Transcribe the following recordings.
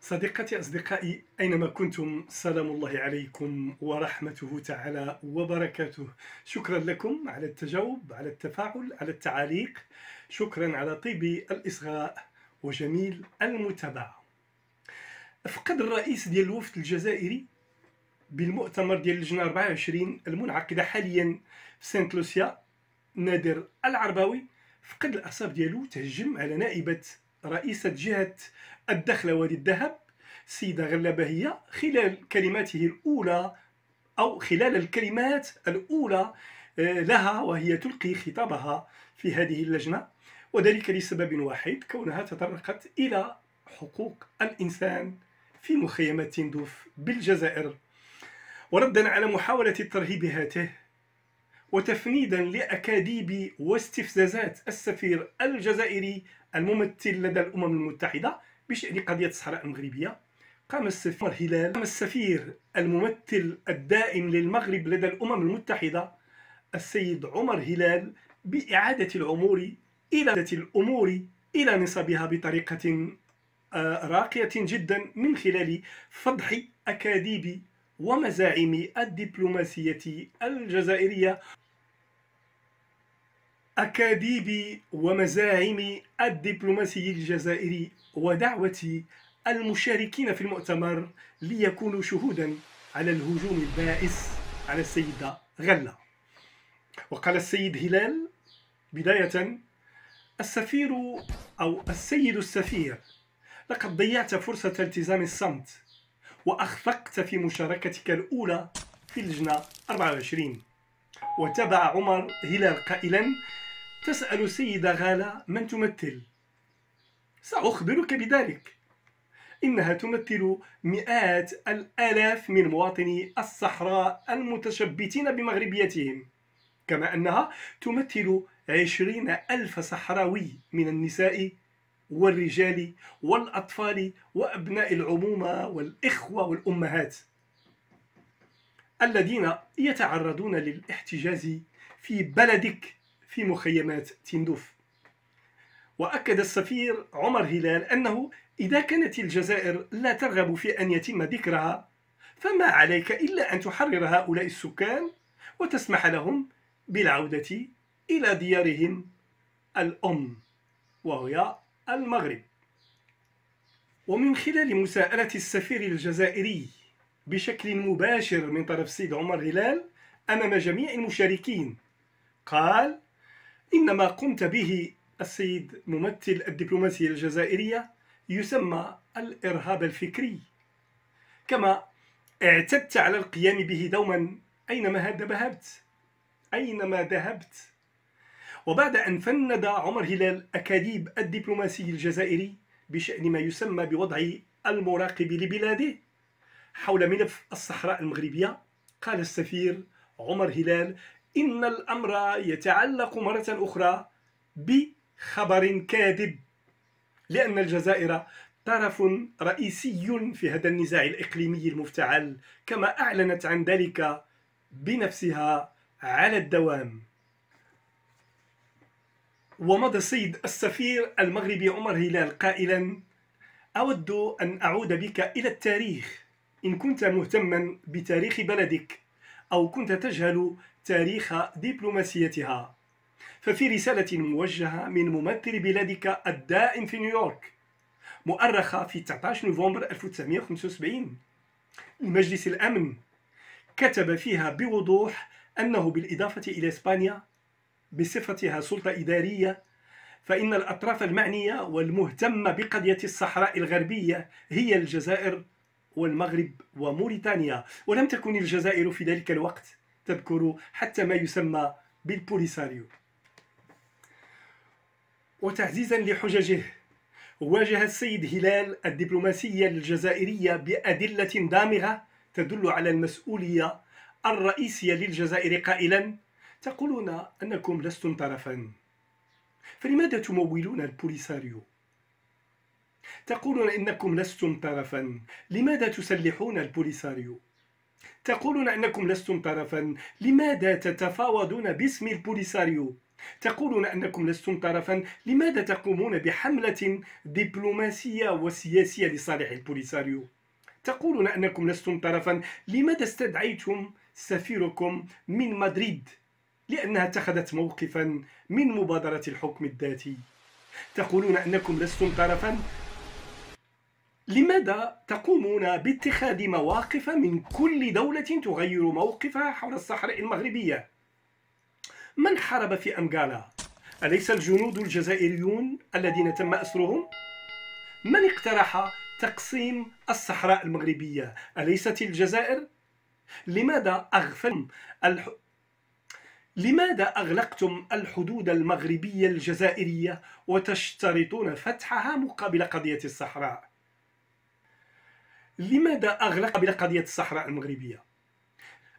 صديقتي أصدقائي أينما كنتم سلام الله عليكم ورحمته تعالى وبركاته شكرا لكم على التجاوب على التفاعل على التعاليق شكرا على طيب الإصغاء وجميل المتابعة فقد الرئيس ديال الوفد الجزائري بالمؤتمر ديال اللجنة 24 المنعقدة حاليا في سانت لوسيا نادر العرباوي فقد الأعصاب ديالو تهجم على نائبة رئيسة جهة الدخلة وادي الذهب سيدة غلبهية خلال كلماته الأولى أو خلال الكلمات الأولى آه، لها وهي تلقي خطابها في هذه اللجنة وذلك لسبب واحد كونها تطرقت إلى حقوق الإنسان في مخيمات تندوف بالجزائر وردا على محاولة الترهيب هاته وتفنيدا لأكاذيب واستفزازات السفير الجزائري الممثل لدى الأمم المتحدة بشأن قضية الصحراء المغربية قام السفير هلال قام السفير الممثل الدائم للمغرب لدى الأمم المتحدة السيد عمر هلال بإعادة الأمور إلى الأمور إلى نصابها بطريقة آه، راقية جدا من خلال فضح أكاذيب ومزاعم الدبلوماسية الجزائرية أكاذيب ومزاعم الدبلوماسي الجزائري ودعوة المشاركين في المؤتمر ليكونوا شهودا على الهجوم البائس على السيدة غلة وقال السيد هلال بداية السفير أو السيد السفير لقد ضيعت فرصة التزام الصمت وأخفقت في مشاركتك الأولى في اللجنة 24 وتبع عمر هلال قائلا تسأل السيدة غالة من تمثل سأخبرك بذلك إنها تمثل مئات الآلاف من مواطني الصحراء المتشبتين بمغربيتهم كما أنها تمثل عشرين ألف صحراوي من النساء والرجال والأطفال وأبناء العمومة والإخوة والأمهات الذين يتعرضون للاحتجاز في بلدك في مخيمات تندوف وأكد السفير عمر هلال أنه إذا كانت الجزائر لا ترغب في أن يتم ذكرها فما عليك إلا أن تحرر هؤلاء السكان وتسمح لهم بالعودة إلى ديارهم الأم وهي المغرب ومن خلال مساءلة السفير الجزائري بشكل مباشر من طرف سيد عمر هلال أمام جميع المشاركين قال إن ما قمت به السيد ممثل الدبلوماسية الجزائرية يسمى الإرهاب الفكري كما اعتدت على القيام به دوما أينما ذهبت أينما ذهبت وبعد أن فند عمر هلال أكاذيب الدبلوماسي الجزائري بشأن ما يسمى بوضع المراقب لبلاده حول ملف الصحراء المغربية قال السفير عمر هلال إن الأمر يتعلق مرة أخرى بخبر كاذب لأن الجزائر طرف رئيسي في هذا النزاع الإقليمي المفتعل كما أعلنت عن ذلك بنفسها على الدوام ومضى السيد السفير المغربي عمر هلال قائلا أود أن أعود بك إلى التاريخ إن كنت مهتما بتاريخ بلدك أو كنت تجهل تاريخ دبلوماسيتها ففي رسالة موجهة من ممثل بلادك الدائم في نيويورك مؤرخة في 19 نوفمبر 1975 لمجلس الأمن كتب فيها بوضوح أنه بالإضافة إلى إسبانيا بصفتها سلطة إدارية فإن الأطراف المعنية والمهتمة بقضية الصحراء الغربية هي الجزائر والمغرب وموريتانيا ولم تكن الجزائر في ذلك الوقت تذكر حتى ما يسمى بالبوليساريو وتعزيزا لحججه واجه السيد هلال الدبلوماسية الجزائرية بأدلة دامغة تدل على المسؤولية الرئيسية للجزائر قائلا تقولون أنكم لستم طرفا فلماذا تمولون البوليساريو تقولون إنكم لستم طرفا لماذا تسلحون البوليساريو؟ تقولون أنكم لستم طرفا لماذا تتفاوضون باسم البوليساريو؟ تقولون أنكم لستم طرفا لماذا تقومون بحملة دبلوماسية وسياسية لصالح البوليساريو؟ تقولون أنكم لستم طرفا لماذا استدعيتم سفيركم من مدريد؟ لأنها اتخذت موقفا من مبادرة الحكم الذاتي تقولون أنكم لستم طرفا لماذا تقومون باتخاذ مواقف من كل دولة تغير موقفها حول الصحراء المغربية؟ من حارب في أنغالا؟ أليس الجنود الجزائريون الذين تم أسرهم؟ من اقترح تقسيم الصحراء المغربية؟ أليست الجزائر؟ لماذا أغفل الح... لماذا أغلقتم الحدود المغربية الجزائرية وتشترطون فتحها مقابل قضية الصحراء؟ لماذا أغلق قبل قضية الصحراء المغربية؟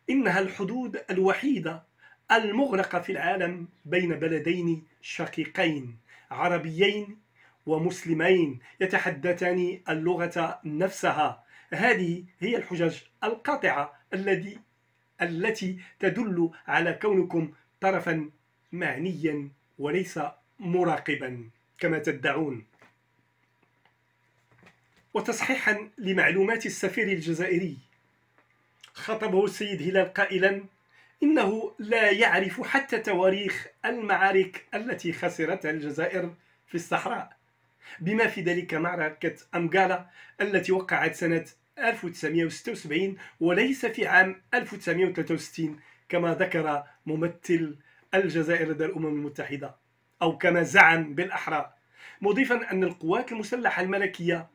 إنها الحدود الوحيدة المغلقة في العالم بين بلدين شقيقين عربيين ومسلمين يتحدثان اللغة نفسها هذه هي الحجج القاطعة الذي التي تدل على كونكم طرفا معنيا وليس مراقبا كما تدعون وتصحيحا لمعلومات السفير الجزائري خطبه السيد هلال قائلا إنه لا يعرف حتى تواريخ المعارك التي خسرتها الجزائر في الصحراء بما في ذلك معركة أمغالا التي وقعت سنة 1976 وليس في عام 1963 كما ذكر ممثل الجزائر لدى الأمم المتحدة أو كما زعم بالأحرى مضيفا أن القوات المسلحة الملكية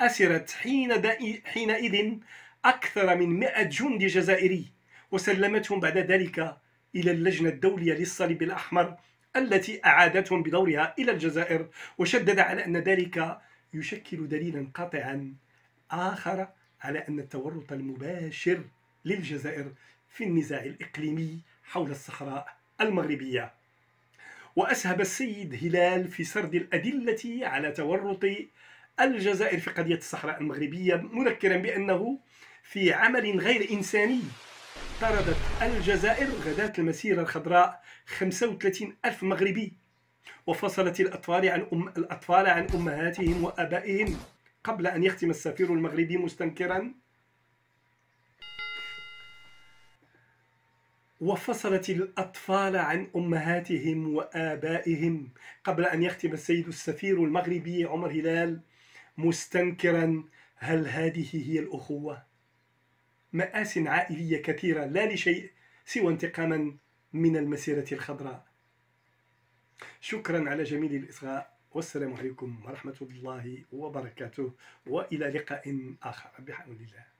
أسرت حين حينئذ أكثر من 100 جندي جزائري وسلمتهم بعد ذلك إلى اللجنة الدولية للصليب الأحمر التي أعادتهم بدورها إلى الجزائر وشدد على أن ذلك يشكل دليلا قاطعا آخر على أن التورط المباشر للجزائر في النزاع الإقليمي حول الصحراء المغربية وأسهب السيد هلال في سرد الأدلة على تورط الجزائر في قضية الصحراء المغربية مذكرا بأنه في عمل غير إنساني طردت الجزائر غداة المسيرة الخضراء 35 ألف مغربي وفصلت الأطفال عن أم الأطفال عن أمهاتهم وأبائهم قبل أن يختم السفير المغربي مستنكرا وفصلت الأطفال عن أمهاتهم وآبائهم قبل أن يختم السيد السفير المغربي عمر هلال مستنكرا هل هذه هي الأخوة؟ مآس عائلية كثيرة لا لشيء سوى انتقاما من المسيرة الخضراء شكرا على جميل الإصغاء والسلام عليكم ورحمة الله وبركاته وإلى لقاء آخر بحمد الله